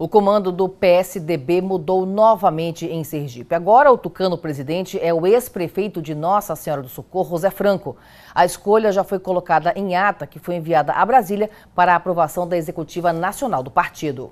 O comando do PSDB mudou novamente em Sergipe. Agora, o tucano presidente é o ex-prefeito de Nossa Senhora do Socorro, José Franco. A escolha já foi colocada em ata, que foi enviada a Brasília para a aprovação da Executiva Nacional do partido.